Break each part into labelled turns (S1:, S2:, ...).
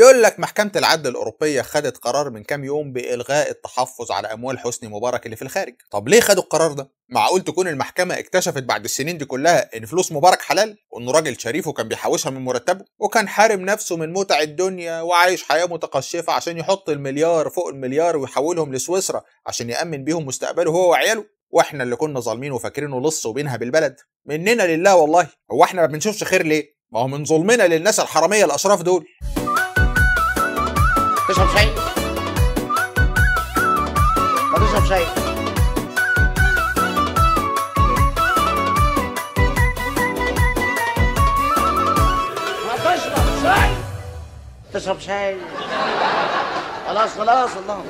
S1: بيقول لك محكمة العدل الأوروبية خدت قرار من كام يوم بإلغاء التحفظ على أموال حسني مبارك اللي في الخارج، طب ليه خدوا القرار ده؟ معقول تكون المحكمة اكتشفت بعد السنين دي كلها إن فلوس مبارك حلال وإنه راجل شريف وكان بيحوشها من مرتبه وكان حارم نفسه من متع الدنيا وعايش حياة متقشفة عشان يحط المليار فوق المليار ويحولهم لسويسرا عشان يأمن بيهم مستقبله هو وعياله واحنا اللي كنا ظالمين وفاكرينه لص وبينها بالبلد مننا لله والله هو احنا ما بنشوفش خير ليه ما هو من ظلمنا للناس الحراميه الاشراف دول تشرب شيء ما تشرب شيء ما تشرب شيء تشرب شيء خلاص خلاص الله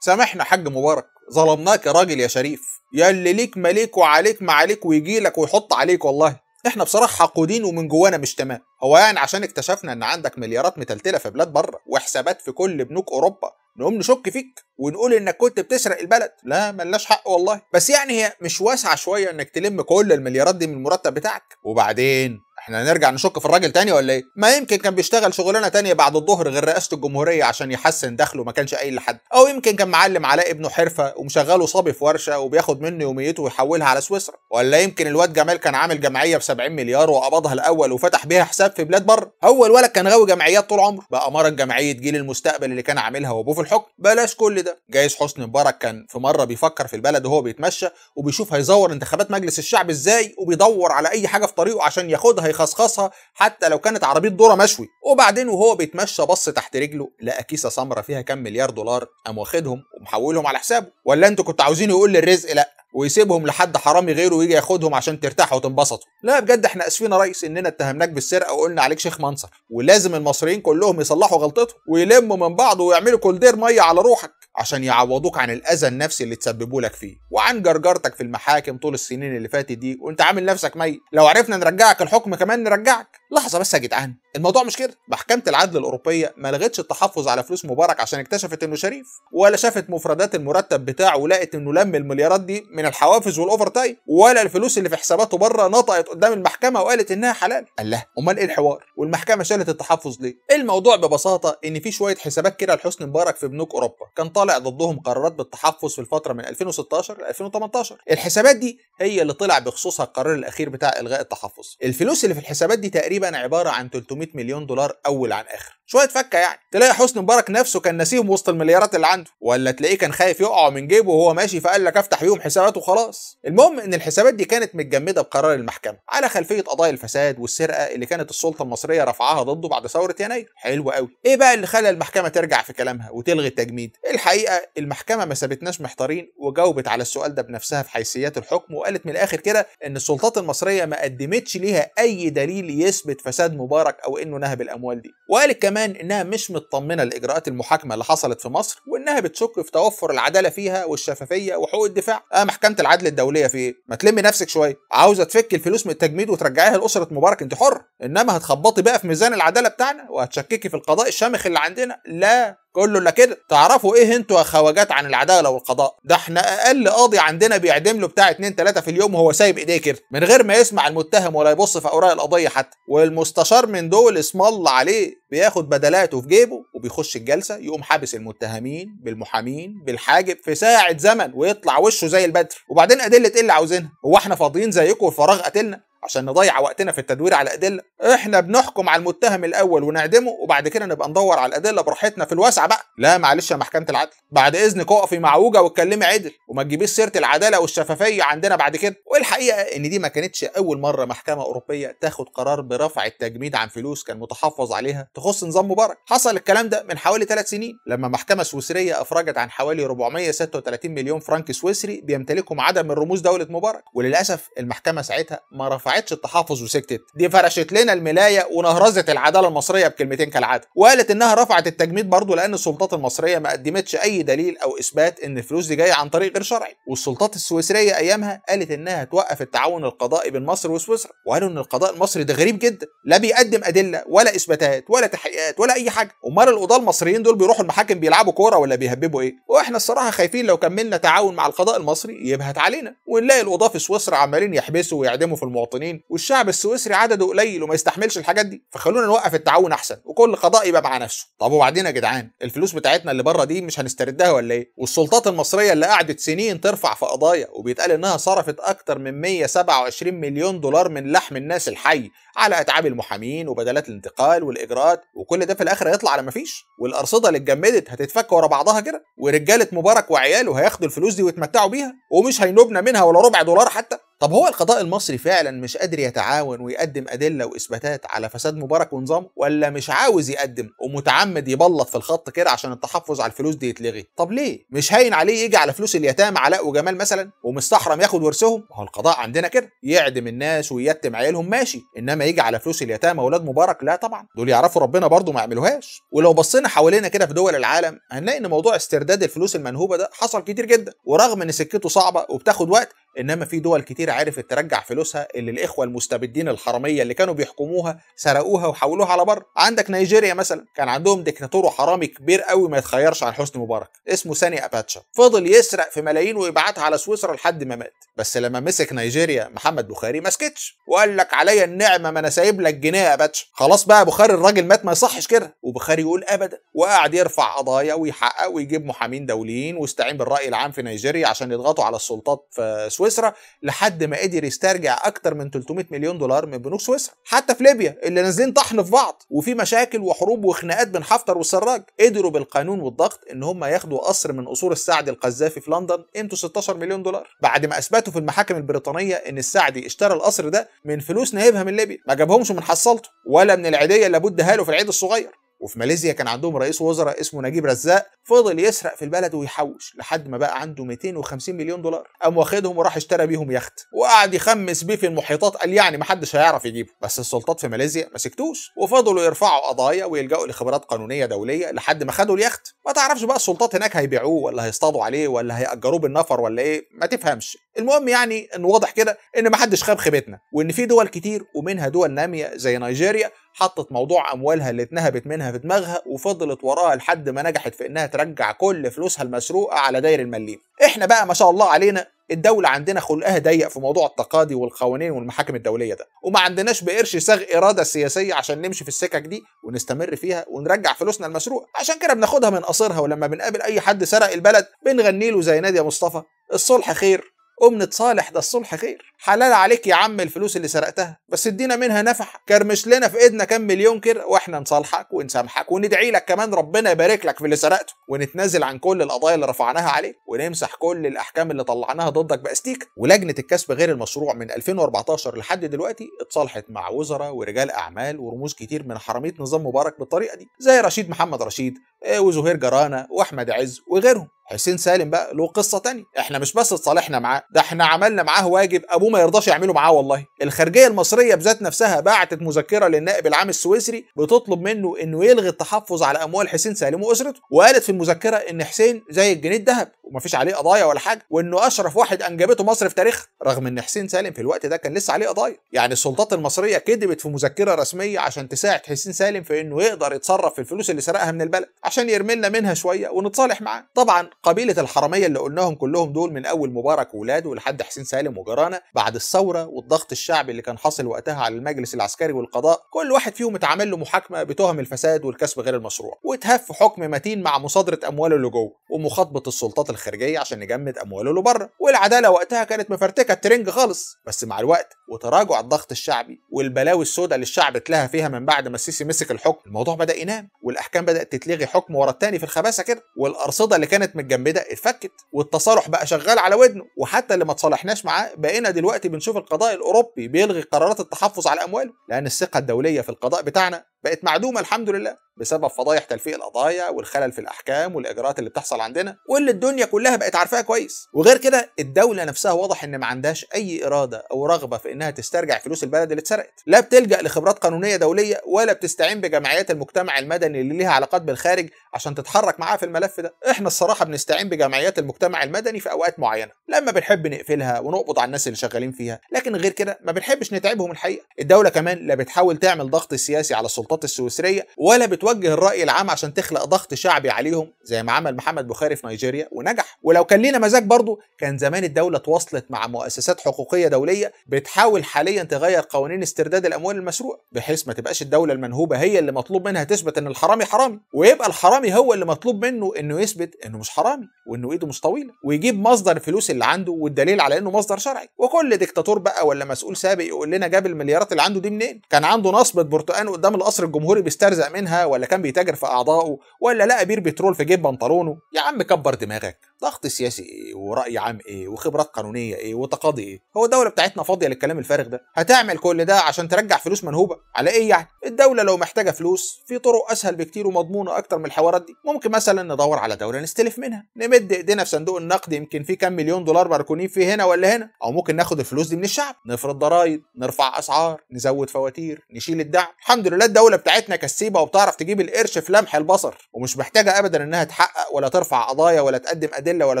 S1: سامحنا حاج مبارك ظلمناك يا راجل يا شريف يا اللي ليك مليك وعليك ما عليك ويجي لك ويحط عليك والله احنا بصراحه حقودين ومن جوانا مش تمام هو يعني عشان اكتشفنا ان عندك مليارات متلتله في بلاد بره وحسابات في كل بنوك اوروبا نقوم نشك فيك ونقول انك كنت بتسرق البلد لا ملناش حق والله بس يعني هي مش واسعه شويه انك تلم كل المليارات دي من المرتب بتاعك وبعدين احنا هنرجع نشك في الراجل تاني ولا ايه؟ ما يمكن كان بيشتغل شغلانه تانية بعد الظهر غير رئاسه الجمهوريه عشان يحسن دخله ما كانش اي لحد، او يمكن كان معلم علاء ابنه حرفه ومشغله صبي في ورشه وبياخد منه يوميته ويحولها على سويسرا، ولا يمكن الواد جمال كان عامل جمعيه ب 70 مليار وقبضها الاول وفتح بيها حساب في بلاد بره هو الولد كان غاوي جمعيات طول عمره بقى مرض جمعيه جيل المستقبل اللي كان عاملها وابوه في الحكم بلاش كل ده جايز حسني مبارك كان في مره بيفكر في البلد وهو بيتمشى وبيشوف هيزور انتخابات مجلس الشعب ازاي وبيدور على اي حاجه في طريقه عشان ياخدها يخصخصها حتى لو كانت عربيه دوره مشوي وبعدين وهو بيتمشى بص تحت رجله لقى كيسه سمره فيها كام مليار دولار قام واخدهم ومحولهم على حسابه ولا انتوا كنتوا عاوزين يقول للرزق لا ويسيبهم لحد حرامي غيره ويجي ياخدهم عشان ترتاحوا وتنبسطوا لا بجد احنا اسفين يا ريس اننا اتهمناك بالسرقه وقلنا عليك شيخ منصر ولازم المصريين كلهم يصلحوا غلطتهم ويلموا من بعض ويعملوا كولدير ميه على روحك عشان يعوضوك عن الاذى النفسي اللي تسببوا لك فيه وعن جرجرتك في المحاكم طول السنين اللي فاتت دي وانت عامل نفسك ميت لو عرفنا نرجعك الحكم كمان نرجعك لحظه بس يا جدعان الموضوع مش كده محكمه العدل الاوروبيه ما لغتش التحفظ على فلوس مبارك عشان اكتشفت انه شريف ولا شافت مفردات المرتب بتاعه ولقت انه لم المليارات دي من الحوافز والاوفر تايم ولا الفلوس اللي في حساباته بره نطقت قدام المحكمه وقالت انها حلال قال لها امال ايه الحوار والمحكمه شالت التحفظ ليه إيه الموضوع ببساطه ان في شويه حسابات كده لحسني مبارك في بنوك اوروبا كان طالع ضدهم قرارات بالتحفظ في الفتره من 2016 ل 2018 الحسابات دي هي اللي طلع بخصوصها القرار الاخير بتاع الغاء التحفظ الفلوس اللي في الحسابات دي تقريبا تقريبا عباره عن 300 مليون دولار اول عن اخر شويه فكه يعني تلاقي حسني مبارك نفسه كان نسيهم وسط المليارات اللي عنده ولا تلاقيه كان خايف يقعوا من جيبه وهو ماشي فقال لك افتح بيهم حسابات وخلاص المهم ان الحسابات دي كانت متجمده بقرار المحكمه على خلفيه قضايا الفساد والسرقه اللي كانت السلطه المصريه رفعها ضده بعد ثوره يناير حلو قوي ايه بقى اللي خلى المحكمه ترجع في كلامها وتلغي التجميد الحقيقه المحكمه ما سابتناش محتارين وجاوبت على السؤال ده بنفسها في حيثيات الحكم وقالت من الاخر كده ان السلطات المصريه ما قدمتش ليها اي دليل يثبت نسبه فساد مبارك او انه نهب الاموال دي وقالت كمان انها مش مطمنه لاجراءات المحاكمه اللي حصلت في مصر وانها بتشك في توفر العداله فيها والشفافيه وحقوق الدفاع اه محكمه العدل الدوليه في ايه ما تلمي نفسك شويه عاوزه تفك الفلوس من التجميد وترجعيها لاسره مبارك انت حر انما هتخبطي بقى في ميزان العداله بتاعنا وهتشككي في القضاء الشامخ اللي عندنا لا كله الا كده تعرفوا ايه انتوا يا خواجات عن العداله والقضاء ده احنا اقل قاضي عندنا بيعدم له بتاع 2 3 في اليوم وهو سايب ايديه كده من غير ما يسمع المتهم ولا يبص في اوراق القضيه حتى والمستشار من دول اسم الله عليه بياخد بدلاته في جيبه وبيخش الجلسه يقوم حابس المتهمين بالمحامين بالحاجب في ساعه زمن ويطلع وشه زي البدر وبعدين ادله ايه اللي عاوزينها هو احنا فاضيين زيكم والفراغ قتلنا عشان نضيع وقتنا في التدوير على ادله احنا بنحكم على المتهم الاول ونعدمه وبعد كده نبقى ندور على الادله براحتنا في الواسعه بقى لا معلش يا محكمه العدل بعد اذنك اقفي مع وجه واتكلمي عدل وما تجيبيش سيره العداله والشفافيه عندنا بعد كده والحقيقه ان دي ما كانتش اول مره محكمه اوروبيه تاخد قرار برفع التجميد عن فلوس كان متحفظ عليها تخص نظام مبارك حصل الكلام ده من حوالي 3 سنين لما محكمه سويسريه افرجت عن حوالي 436 مليون فرنك سويسري بيمتلكهم عدد من رموز دوله مبارك وللاسف المحكمه ساعتها ما رفعت قطعتش التحافظ وسكتت دي فرشت لنا الملايه ونهرزت العداله المصريه بكلمتين كالعاده وقالت انها رفعت التجميد برضه لان السلطات المصريه ما قدمتش اي دليل او اثبات ان الفلوس دي جايه عن طريق غير شرعي والسلطات السويسريه ايامها قالت انها توقف التعاون القضائي بين مصر وسويسرا وقالوا ان القضاء المصري ده غريب جدا لا بيقدم ادله ولا اثباتات ولا تحقيقات ولا اي حاجه امال القضاه المصريين دول بيروحوا المحاكم بيلعبوا كوره ولا بيهببوا ايه واحنا الصراحه خايفين لو كملنا تعاون مع القضاء المصري يبهت علينا ونلاقي القضاه في سويسرا عمالين يحبسوا ويعدموا في المواطنين المواطنين والشعب السويسري عدده قليل وما يستحملش الحاجات دي فخلونا نوقف التعاون احسن وكل قضاء يبقى مع نفسه طب وبعدين يا جدعان الفلوس بتاعتنا اللي بره دي مش هنستردها ولا ايه والسلطات المصريه اللي قعدت سنين ترفع في قضايا وبيتقال انها صرفت اكتر من 127 مليون دولار من لحم الناس الحي على اتعاب المحامين وبدلات الانتقال والاجراءات وكل ده في الاخر هيطلع على مفيش والارصده اللي اتجمدت هتتفك ورا بعضها كده ورجاله مبارك وعياله هياخدوا الفلوس دي ويتمتعوا بيها ومش هينوبنا منها ولا ربع دولار حتى طب هو القضاء المصري فعلا مش قادر يتعاون ويقدم أدلة وإثباتات على فساد مبارك ونظامه ولا مش عاوز يقدم ومتعمد يبلط في الخط كده عشان التحفظ على الفلوس دي يتلغي طب ليه مش هاين عليه يجي على فلوس اليتامى علاء وجمال مثلا ومستحرم ياخد ورثهم هو القضاء عندنا كده يعدم الناس ويتم عيالهم ماشي انما يجي على فلوس اليتامى ولاد مبارك لا طبعا دول يعرفوا ربنا برضه ما يعملوهاش ولو بصينا حوالينا كده في دول العالم هنلاقي ان موضوع استرداد الفلوس المنهوبه ده حصل كتير جدا ورغم ان سكته صعبه وبتاخد وقت انما في دول كتير عرفت ترجع فلوسها اللي الاخوه المستبدين الحراميه اللي كانوا بيحكموها سرقوها وحولوها على بره عندك نيجيريا مثلا كان عندهم ديكتاتور وحرامي كبير قوي ما يتخيرش عن حسني مبارك اسمه ساني اباتشا فضل يسرق في ملايين ويبعتها على سويسرا لحد ما مات بس لما مسك نيجيريا محمد بخاري ما سكتش وقال لك عليا النعمه ما انا سايب لك جنيه يا باتشا خلاص بقى بخاري الراجل مات ما يصحش كده وبخاري يقول ابدا وقعد يرفع قضايا ويحقق ويجيب محامين دوليين واستعين بالراي العام في نيجيريا عشان يضغطوا على السلطات في سويسرا لحد ما قدر يسترجع اكتر من 300 مليون دولار من بنوك سويسرا حتى في ليبيا اللي نازلين طحن في بعض وفي مشاكل وحروب وخناقات بين حفتر والسراج قدروا بالقانون والضغط ان هم ياخدوا قصر من قصور السعدي القذافي في لندن قيمته 16 مليون دولار بعد ما اثبتوا في المحاكم البريطانيه ان السعدي اشترى القصر ده من فلوس نايبها من ليبيا ما جابهمش من حصلته ولا من العيديه اللي ابوه له في العيد الصغير وفي ماليزيا كان عندهم رئيس وزراء اسمه نجيب رزاق فضل يسرق في البلد ويحوش لحد ما بقى عنده 250 مليون دولار قام واخدهم وراح اشترى بيهم يخت وقعد يخمس بيه في المحيطات قال يعني محدش هيعرف يجيبه بس السلطات في ماليزيا ما سكتوش وفضلوا يرفعوا قضايا ويلجأوا لخبرات قانونيه دوليه لحد ما خدوا اليخت ما تعرفش بقى السلطات هناك هيبيعوه ولا هيصطادوا عليه ولا هيأجروه بالنفر ولا ايه ما تفهمش المهم يعني ان واضح كده ان محدش خاب خيبتنا وان في دول كتير ومنها دول ناميه زي نيجيريا حطت موضوع اموالها اللي اتنهبت منها في دماغها وفضلت وراها لحد ما نجحت في انها ترجع كل فلوسها المسروقه على داير المليم احنا بقى ما شاء الله علينا الدولة عندنا خلقها ضيق في موضوع التقاضي والقوانين والمحاكم الدولية ده وما عندناش بقرش صاغ إرادة سياسية عشان نمشي في السكك دي ونستمر فيها ونرجع فلوسنا المسروقة عشان كده بناخدها من قصرها ولما بنقابل أي حد سرق البلد بنغني له زي نادي يا مصطفى الصلح خير قوم نتصالح ده الصلح خير حلال عليك يا عم الفلوس اللي سرقتها بس ادينا منها نفح كرمش لنا في ايدنا كام مليون كده واحنا نصالحك ونسامحك وندعي لك كمان ربنا يبارك لك في اللي سرقته ونتنازل عن كل القضايا اللي رفعناها عليك ونمسح كل الاحكام اللي طلعناها ضدك باستيك ولجنه الكسب غير المشروع من 2014 لحد دلوقتي اتصالحت مع وزراء ورجال اعمال ورموز كتير من حراميه نظام مبارك بالطريقه دي زي رشيد محمد رشيد آه، وزهير جرانه واحمد عز وغيرهم حسين سالم بقى له قصه تانية احنا مش بس اتصالحنا معاه ده احنا عملنا معاه واجب ابوه ما يرضاش يعمله معاه والله الخارجيه المصريه بذات نفسها بعتت مذكره للنائب العام السويسري بتطلب منه انه يلغي التحفظ على اموال حسين سالم واسرته وقالت في المذكره ان حسين زي الجنيه الذهب ومفيش عليه قضايا ولا حاجه وانه اشرف واحد انجبته مصر في تاريخها رغم ان حسين سالم في الوقت ده كان لسه عليه قضايا يعني السلطات المصريه كذبت في مذكره رسميه عشان تساعد حسين سالم في انه يقدر يتصرف في الفلوس اللي سرقها من البلد عشان يرمي لنا منها شويه ونتصالح معاه طبعا قبيله الحراميه اللي قلناهم كلهم دول من اول مبارك وولاده لحد حسين سالم وجرانا بعد الثوره والضغط الشعبي اللي كان حاصل وقتها على المجلس العسكري والقضاء كل واحد فيهم اتعمل له محاكمه بتهم الفساد والكسب غير المشروع واتهف حكم متين مع مصادره امواله اللي جوه ومخاطبه السلطات الخارجيه عشان نجمد امواله لبره والعداله وقتها كانت مفرتكه الترنج خالص بس مع الوقت وتراجع الضغط الشعبي والبلاوي السوداء اللي الشعب اتلهى فيها من بعد ما السيسي مسك الحكم الموضوع بدا ينام والاحكام بدات تتلغي حكم ورا التاني في الخباثه كده والارصده اللي كانت متجمده اتفكت والتصالح بقى شغال على ودنه وحتى اللي ما تصالحناش معاه بقينا دلوقتي بنشوف القضاء الاوروبي بيلغي قرارات التحفظ على امواله لان الثقه الدوليه في القضاء بتاعنا بقت معدومه الحمد لله بسبب فضايح تلفيق القضايا والخلل في الاحكام والاجراءات اللي بتحصل عندنا واللي الدنيا كلها بقت عارفاها كويس وغير كده الدوله نفسها واضح ان ما عندهاش اي اراده او رغبه في انها تسترجع فلوس البلد اللي اتسرقت لا بتلجا لخبرات قانونيه دوليه ولا بتستعين بجمعيات المجتمع المدني اللي ليها علاقات بالخارج عشان تتحرك معاها في الملف ده احنا الصراحه بنستعين بجمعيات المجتمع المدني في اوقات معينه لما بنحب نقفلها ونقبض على الناس اللي شغالين فيها لكن غير كده ما بنحبش نتعبهم الحقيقه الدوله كمان لا بتحاول تعمل ضغط سياسي على السلطات السويسريه ولا بتوجه الراي العام عشان تخلق ضغط شعبي عليهم زي ما عمل محمد بخاري في نيجيريا ونجح ولو كان لينا مزاج برضه كان زمان الدوله تواصلت مع مؤسسات حقوقيه دوليه بتحاول حاليا تغير قوانين استرداد الاموال المسروقه بحيث ما تبقاش الدوله المنهوبه هي اللي مطلوب منها تثبت ان الحرامي حرامي ويبقى الحرامي الحرامي هو اللي مطلوب منه انه يثبت انه مش حرامي وانه ايده مش طويله ويجيب مصدر الفلوس اللي عنده والدليل على انه مصدر شرعي وكل ديكتاتور بقى ولا مسؤول سابق يقول لنا جاب المليارات اللي عنده دي منين كان عنده نصبه برتقان قدام القصر الجمهوري بيسترزق منها ولا كان بيتاجر في اعضائه ولا لقى بير بترول في جيب بنطلونه يا عم كبر دماغك ضغط سياسي ايه وراي عام ايه وخبرات قانونيه ايه وتقاضي ايه هو الدوله بتاعتنا فاضيه للكلام الفارغ ده هتعمل كل ده عشان ترجع فلوس منهوبه على ايه يعني الدوله لو محتاجه فلوس في طرق اسهل بكتير ومضمونه اكتر من الحوارات دي ممكن مثلا ندور على دوله نستلف منها نمد ايدينا في صندوق النقد يمكن في كام مليون دولار مركونين فيه هنا ولا هنا او ممكن ناخد الفلوس دي من الشعب نفرض ضرائب نرفع اسعار نزود فواتير نشيل الدعم الحمد لله الدوله بتاعتنا كسيبه وبتعرف تجيب القرش في لمح البصر ومش محتاجه ابدا انها تحقق ولا ترفع قضايا ولا تقدم ادله الادله ولا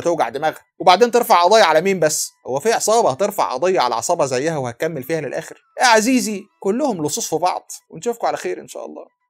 S1: توجع دماغها وبعدين ترفع قضيه على مين بس هو في عصابه هترفع قضيه على عصابه زيها وهتكمل فيها للاخر يا عزيزي كلهم لصوص في بعض ونشوفكم على خير ان شاء الله